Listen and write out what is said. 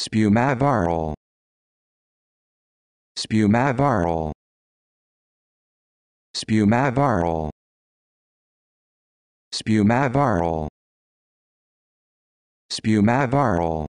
Spumaviral. Spumaviral. Spumaviral. Spumaviral. Spumaviral.